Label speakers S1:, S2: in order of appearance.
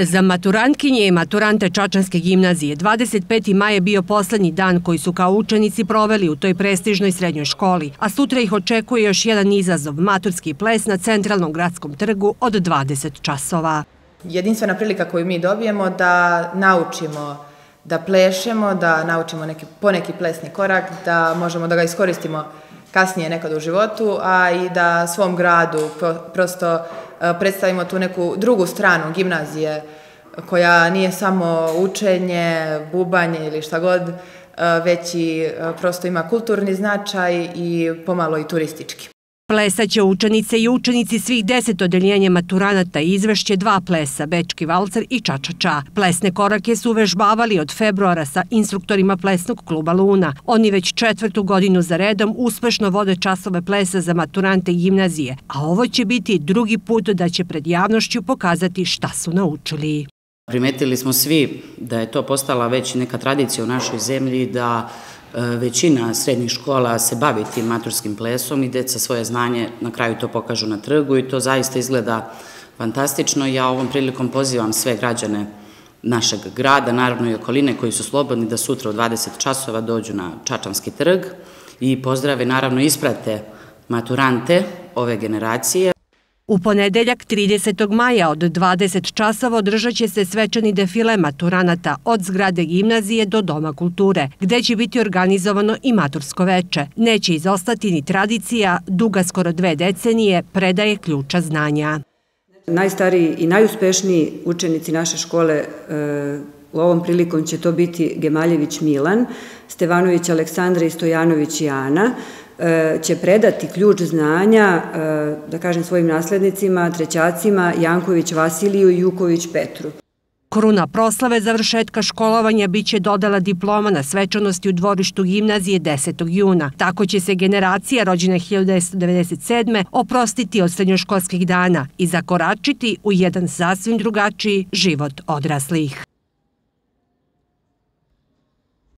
S1: Za maturantkinje i maturante Čačanske gimnazije 25. maj je bio poslednji dan koji su kao učenici proveli u toj prestižnoj srednjoj školi, a sutra ih očekuje još jedan izazov, maturski ples na centralnom gradskom trgu od 20 časova.
S2: Jedinstvena prilika koju mi dobijemo da naučimo da plešemo, da naučimo neki, poneki plesni korak, da možemo da ga iskoristimo kasnije nekada u životu, a i da svom gradu prosto E, predstavimo tu neku drugu stranu gimnazije koja nije samo učenje, bubanje ili šta god, e, već i e, prosto ima kulturni značaj i pomalo i turistički.
S1: Plesaće učenice i učenici svih deset odeljenja maturanata izvešće dva plesa, Bečki valcer i Čačača. Plesne korake su uvežbavali od februara sa instruktorima Plesnog kluba Luna. Oni već četvrtu godinu za redom uspešno vode časove plesa za maturante gimnazije, a ovo će biti drugi put da će pred javnošću pokazati šta su naučili.
S3: Primetili smo svi da je to postala već neka tradicija u našoj zemlji, da E, većina srednjih škola se bavi tim maturskim plesom i deca svoje znanje na kraju to pokažu na trgu i to zaista izgleda fantastično. Ja ovom prilikom pozivam sve građane našeg grada, naravno i okoline koji su slobodni da sutra u 20 časova dođu na Čačanski trg i pozdrave, naravno isprate maturante ove generacije.
S1: U ponedeljak 30. maja od 20 časova održat će se svečani defile maturanata od zgrade gimnazije do Doma kulture, gde će biti organizovano i matursko veče. Neće izostati ni tradicija, duga skoro dve decenije, predaje ključa znanja.
S4: Najstariji i najuspešniji učenici naše škole e, u ovom prilikom će to biti Gemaljević Milan, Stevanović Aleksandra i Stojanović Jana, E, će predati ključ znanja, e, da kažem svojim naslednicima, trećacima, Janković Vasiliju
S1: i Juković Petru. Koruna proslave završetka školovanja biće dodala diploma na svečanosti u dvorištu gimnazije 10. juna. Tako će se generacija rođena 1997. oprostiti od srednjoškolskih dana i zakoračiti u jedan sasvim drugačiji život odraslih.